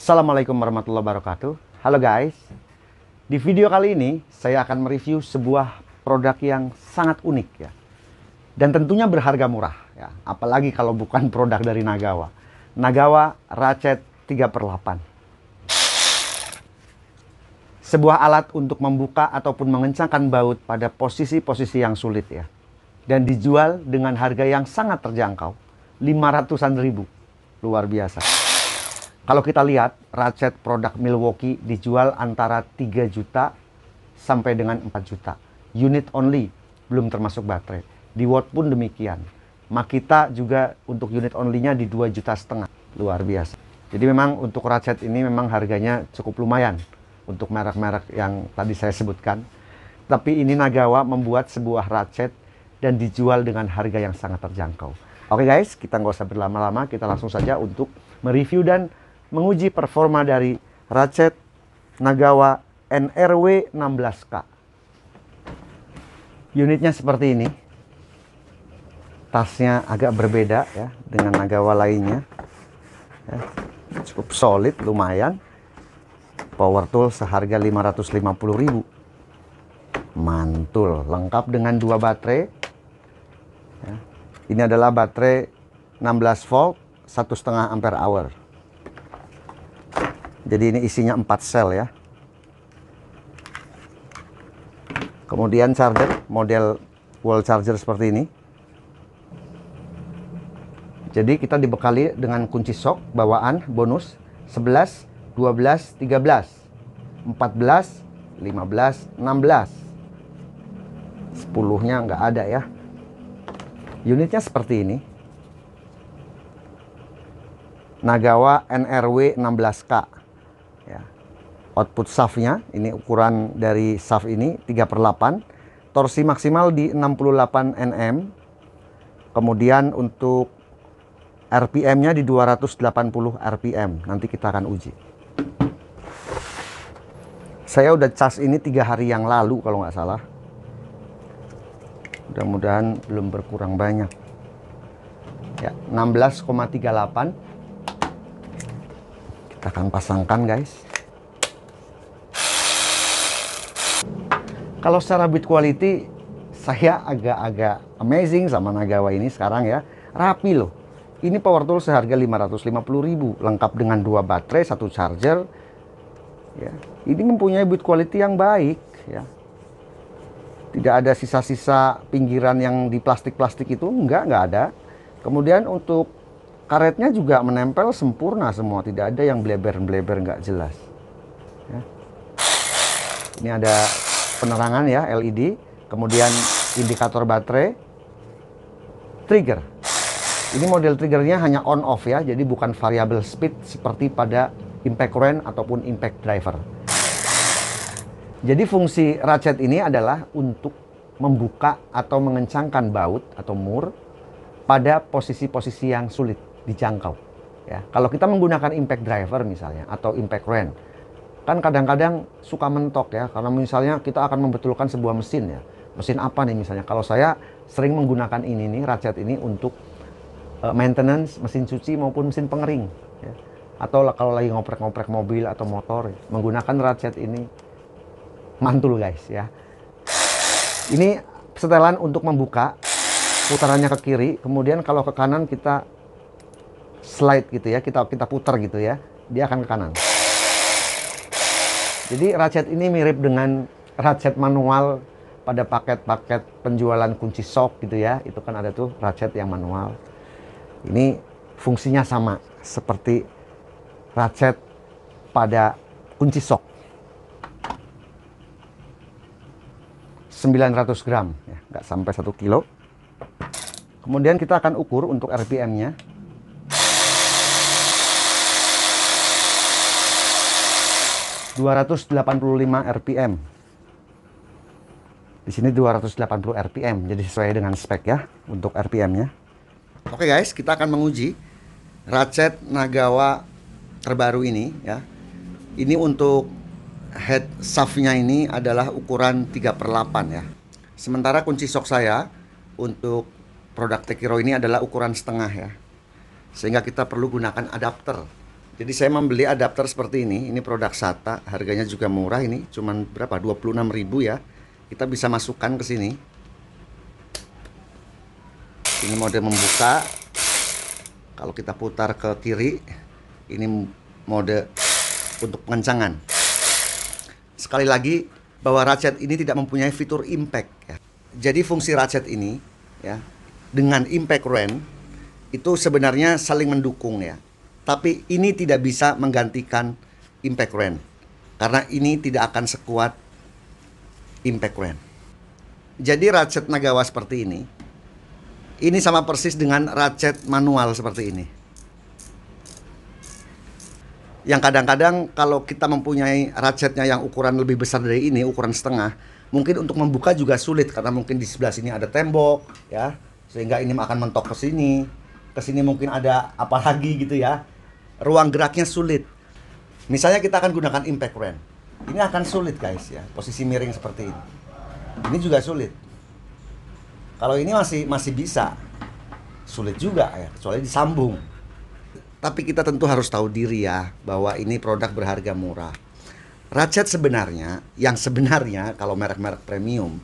Assalamualaikum warahmatullahi wabarakatuh. Halo guys. Di video kali ini saya akan mereview sebuah produk yang sangat unik ya. Dan tentunya berharga murah ya, apalagi kalau bukan produk dari Nagawa. Nagawa Ratchet 3/8. Sebuah alat untuk membuka ataupun mengencangkan baut pada posisi-posisi yang sulit ya. Dan dijual dengan harga yang sangat terjangkau, 500-an ribu. Luar biasa. Kalau kita lihat ratchet produk Milwaukee dijual antara 3 juta sampai dengan 4 juta. Unit only, belum termasuk baterai. Di Watt pun demikian. Makita juga untuk unit only-nya di 2 juta setengah. Luar biasa. Jadi memang untuk ratchet ini memang harganya cukup lumayan untuk merek-merek yang tadi saya sebutkan. Tapi ini Nagawa membuat sebuah ratchet dan dijual dengan harga yang sangat terjangkau. Oke guys, kita nggak usah berlama-lama, kita langsung saja untuk mereview dan menguji performa dari Ratchet Nagawa NRW 16K. Unitnya seperti ini. Tasnya agak berbeda ya dengan Nagawa lainnya. Ya, cukup solid lumayan. Power tool seharga 550.000. Mantul, lengkap dengan dua baterai. Ya, ini adalah baterai 16 volt, 1,5 ampere hour. Jadi ini isinya 4 sel ya. Kemudian charger model wall charger seperti ini. Jadi kita dibekali dengan kunci sok bawaan bonus 11, 12, 13, 14, 15, 16. 10-nya nggak ada ya. Unitnya seperti ini. Nagawa NRW 16K output shaftnya ini ukuran dari shaft ini 3 per 8 torsi maksimal di 68 Nm kemudian untuk RPM nya di 280 RPM nanti kita akan uji saya udah cas ini tiga hari yang lalu kalau nggak salah mudah-mudahan belum berkurang banyak ya 16,38 kita akan pasangkan guys Kalau secara build quality, saya agak-agak amazing sama Nagawa ini sekarang ya. Rapi loh. Ini power tool seharga 550.000 lengkap dengan dua baterai, satu charger. Ya. Ini mempunyai build quality yang baik ya. Tidak ada sisa-sisa pinggiran yang di plastik-plastik itu, enggak, enggak ada. Kemudian untuk karetnya juga menempel sempurna semua, tidak ada yang bleber-bleber enggak jelas. Ya. Ini ada penerangan ya LED, kemudian indikator baterai, trigger. Ini model triggernya hanya on off ya, jadi bukan variable speed seperti pada impact wrench ataupun impact driver. Jadi fungsi ratchet ini adalah untuk membuka atau mengencangkan baut atau mur pada posisi-posisi yang sulit dijangkau. Ya, kalau kita menggunakan impact driver misalnya atau impact wrench kan kadang-kadang suka mentok ya karena misalnya kita akan membetulkan sebuah mesin ya mesin apa nih misalnya kalau saya sering menggunakan ini nih ratchet ini untuk uh, maintenance mesin cuci maupun mesin pengering ya. atau kalau lagi ngoprek-ngoprek mobil atau motor ya. menggunakan ratchet ini mantul guys ya ini setelan untuk membuka putarannya ke kiri kemudian kalau ke kanan kita slide gitu ya kita kita putar gitu ya dia akan ke kanan jadi ratchet ini mirip dengan ratchet manual pada paket-paket penjualan kunci sok gitu ya. Itu kan ada tuh ratchet yang manual. Ini fungsinya sama seperti ratchet pada kunci sok. 900 gram, ya, nggak sampai 1 kilo. Kemudian kita akan ukur untuk RPM-nya. 285 RPM. Di sini 280 RPM, jadi sesuai dengan spek ya untuk RPM-nya. Oke guys, kita akan menguji ratchet Nagawa terbaru ini ya. Ini untuk head shaftnya ini adalah ukuran 3 per 8 ya. Sementara kunci sok saya untuk produk Tekiro ini adalah ukuran setengah ya. Sehingga kita perlu gunakan adapter jadi saya membeli adapter seperti ini, ini produk SATA, harganya juga murah ini, cuman berapa? 26.000 ya. Kita bisa masukkan ke sini. Ini mode membuka. Kalau kita putar ke kiri, ini mode untuk pengencangan. Sekali lagi, bahwa ratchet ini tidak mempunyai fitur impact ya. Jadi fungsi ratchet ini ya dengan impact wrench itu sebenarnya saling mendukung ya tapi ini tidak bisa menggantikan impact rent karena ini tidak akan sekuat impact rent. Jadi ratchet nagawa seperti ini ini sama persis dengan ratchet manual seperti ini. Yang kadang-kadang kalau kita mempunyai ratchetnya yang ukuran lebih besar dari ini, ukuran setengah, mungkin untuk membuka juga sulit karena mungkin di sebelah sini ada tembok, ya, sehingga ini akan mentok ke sini, ke sini mungkin ada apa lagi gitu ya ruang geraknya sulit. Misalnya kita akan gunakan impact wrench, Ini akan sulit guys ya, posisi miring seperti ini. Ini juga sulit. Kalau ini masih masih bisa, sulit juga ya, kecuali disambung. Tapi kita tentu harus tahu diri ya bahwa ini produk berharga murah. Ratchet sebenarnya, yang sebenarnya kalau merek-merek premium,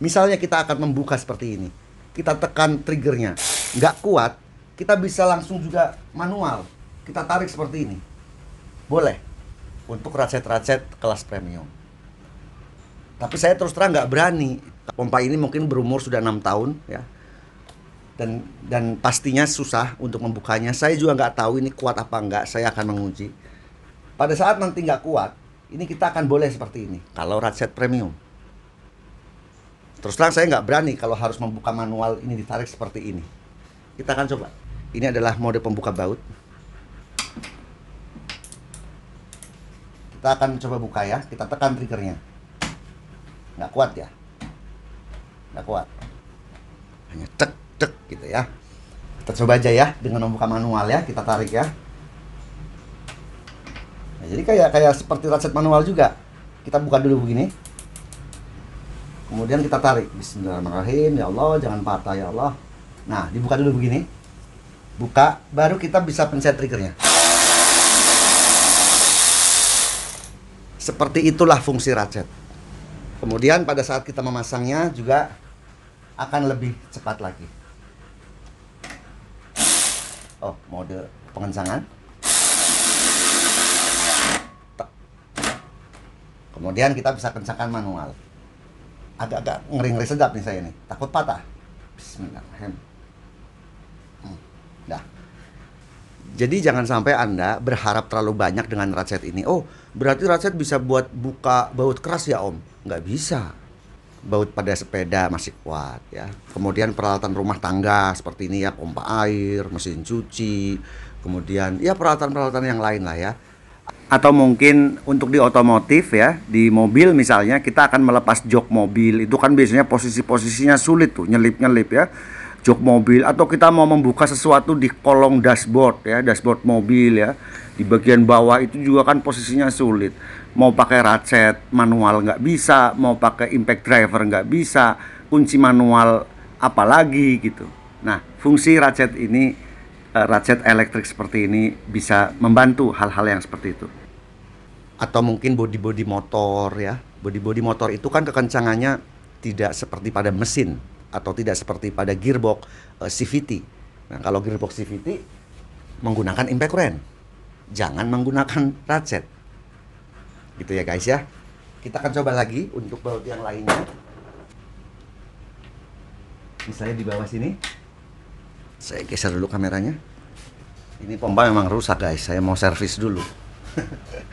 misalnya kita akan membuka seperti ini, kita tekan triggernya, nggak kuat, kita bisa langsung juga manual kita tarik seperti ini. Boleh untuk ratchet ratchet kelas premium. Tapi saya terus terang nggak berani. Pompa ini mungkin berumur sudah enam tahun ya. Dan dan pastinya susah untuk membukanya. Saya juga nggak tahu ini kuat apa nggak. Saya akan menguji. Pada saat nanti nggak kuat, ini kita akan boleh seperti ini. Kalau ratchet premium. Terus terang saya nggak berani kalau harus membuka manual ini ditarik seperti ini. Kita akan coba. Ini adalah mode pembuka baut. Kita akan coba buka ya. Kita tekan triggernya. Nggak kuat ya. Nggak kuat. Hanya cek cek gitu ya. Kita coba aja ya dengan membuka manual ya. Kita tarik ya. Nah, jadi kayak kayak seperti ratchet manual juga. Kita buka dulu begini. Kemudian kita tarik. Bismillahirrahmanirrahim. Ya Allah, jangan patah ya Allah. Nah, dibuka dulu begini. Buka, baru kita bisa pencet triggernya. Seperti itulah fungsi ratchet. Kemudian pada saat kita memasangnya juga akan lebih cepat lagi. Oh, mode pengencangan. Kemudian kita bisa kencangkan manual. Agak-agak ngeri-ngeri sedap nih saya ini. Takut patah. Bismillahirrahmanirrahim. Hmm, dah. Jadi jangan sampai Anda berharap terlalu banyak dengan ratchet ini. Oh, berarti ratchet bisa buat buka baut keras ya, Om? Nggak bisa. Baut pada sepeda masih kuat ya. Kemudian peralatan rumah tangga seperti ini ya, pompa air, mesin cuci, kemudian ya peralatan-peralatan yang lain lah ya. Atau mungkin untuk di otomotif ya, di mobil misalnya kita akan melepas jok mobil. Itu kan biasanya posisi-posisinya sulit tuh, nyelip-nyelip ya jok mobil atau kita mau membuka sesuatu di kolong dashboard ya dashboard mobil ya di bagian bawah itu juga kan posisinya sulit mau pakai ratchet manual nggak bisa mau pakai impact driver nggak bisa kunci manual apalagi gitu nah fungsi ratchet ini eh, ratchet elektrik seperti ini bisa membantu hal-hal yang seperti itu atau mungkin body body motor ya body body motor itu kan kekencangannya tidak seperti pada mesin atau tidak seperti pada gearbox uh, eh, CVT. Nah, kalau gearbox CVT menggunakan impact wrench. Jangan menggunakan ratchet. Gitu ya guys ya. Kita akan coba lagi untuk baut yang lainnya. Misalnya di bawah sini. Saya geser dulu kameranya. Ini pompa memang rusak guys. Saya mau servis dulu.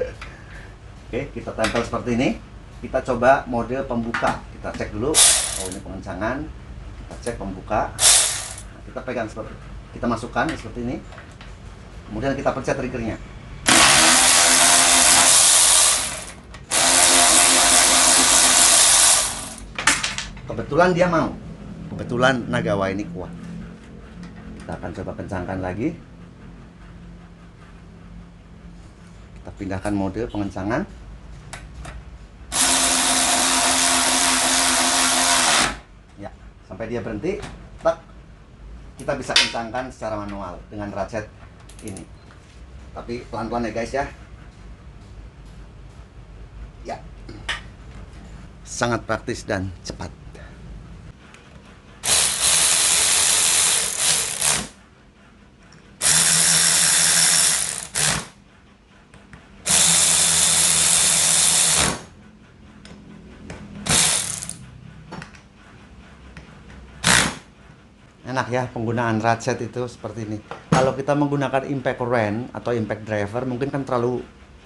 Oke, kita tempel seperti ini. Kita coba mode pembuka. Kita cek dulu. Oh, ini pengencangan kita cek pembuka kita pegang seperti kita masukkan seperti ini kemudian kita pencet triggernya kebetulan dia mau kebetulan Nagawa ini kuat kita akan coba kencangkan lagi kita pindahkan mode pengencangan sampai dia berhenti tak kita bisa kencangkan secara manual dengan ratchet ini tapi pelan-pelan ya guys ya ya sangat praktis dan cepat enak ya penggunaan ratchet itu seperti ini. Kalau kita menggunakan impact wrench atau impact driver mungkin kan terlalu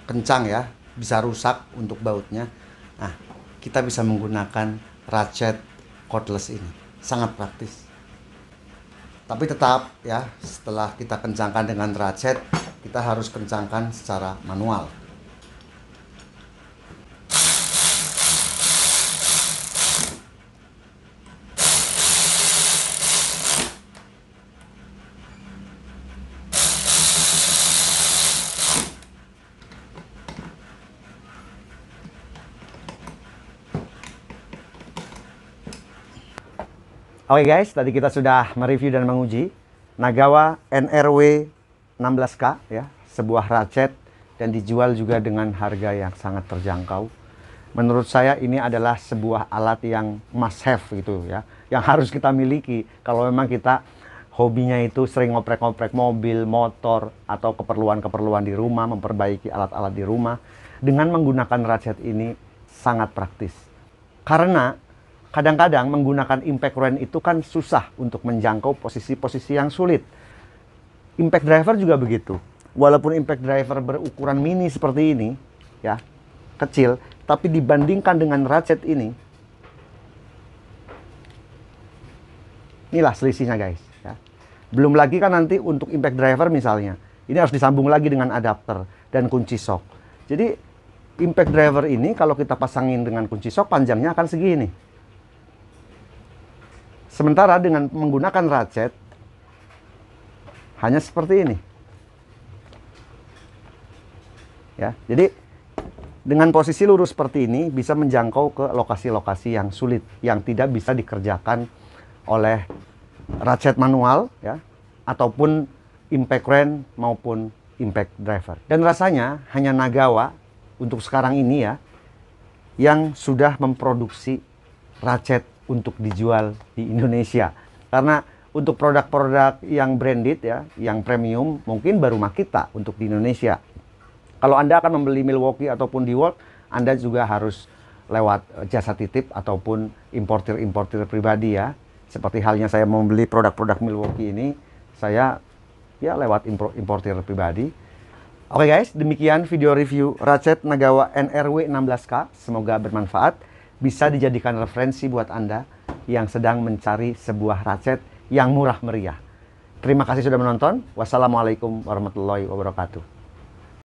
kencang ya, bisa rusak untuk bautnya. Nah, kita bisa menggunakan ratchet cordless ini. Sangat praktis. Tapi tetap ya, setelah kita kencangkan dengan ratchet, kita harus kencangkan secara manual. Oke okay guys, tadi kita sudah mereview dan menguji Nagawa NRW 16K ya, sebuah ratchet dan dijual juga dengan harga yang sangat terjangkau. Menurut saya ini adalah sebuah alat yang must have gitu ya, yang harus kita miliki kalau memang kita hobinya itu sering ngoprek-ngoprek mobil, motor atau keperluan-keperluan di rumah, memperbaiki alat-alat di rumah dengan menggunakan ratchet ini sangat praktis. Karena kadang-kadang menggunakan impact rent itu kan susah untuk menjangkau posisi-posisi yang sulit. Impact driver juga begitu. Walaupun impact driver berukuran mini seperti ini, ya, kecil, tapi dibandingkan dengan ratchet ini, inilah selisihnya guys. Ya. Belum lagi kan nanti untuk impact driver misalnya, ini harus disambung lagi dengan adapter dan kunci sok Jadi impact driver ini kalau kita pasangin dengan kunci sok panjangnya akan segini. Sementara dengan menggunakan ratchet, hanya seperti ini. Ya, jadi dengan posisi lurus seperti ini bisa menjangkau ke lokasi-lokasi yang sulit yang tidak bisa dikerjakan oleh ratchet manual ya ataupun impact wrench maupun impact driver. Dan rasanya hanya Nagawa untuk sekarang ini ya yang sudah memproduksi ratchet untuk dijual di Indonesia. Karena untuk produk-produk yang branded ya, yang premium mungkin baru kita untuk di Indonesia. Kalau Anda akan membeli Milwaukee ataupun DeWalt, Anda juga harus lewat eh, jasa titip ataupun importir-importir pribadi ya. Seperti halnya saya membeli produk-produk Milwaukee ini, saya ya lewat importir pribadi. Oke okay guys, demikian video review Ratchet Nagawa NRW 16K. Semoga bermanfaat bisa dijadikan referensi buat Anda yang sedang mencari sebuah ratchet yang murah meriah. Terima kasih sudah menonton. Wassalamualaikum warahmatullahi wabarakatuh.